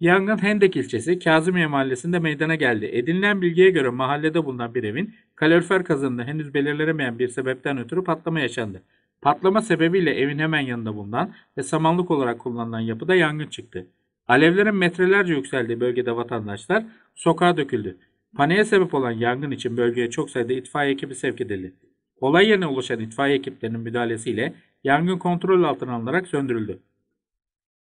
Yangın Hendek ilçesi Kazımiye mahallesinde meydana geldi. Edinilen bilgiye göre mahallede bulunan bir evin kalorifer kazanında henüz belirlenemeyen bir sebepten ötürü patlama yaşandı. Patlama sebebiyle evin hemen yanında bulunan ve samanlık olarak kullanılan yapıda yangın çıktı. Alevlerin metrelerce yükseldiği bölgede vatandaşlar sokağa döküldü. Paniğe sebep olan yangın için bölgeye çok sayıda itfaiye ekibi sevk edildi. Olay yerine ulaşan itfaiye ekiplerinin müdahalesiyle yangın kontrol altına alınarak söndürüldü.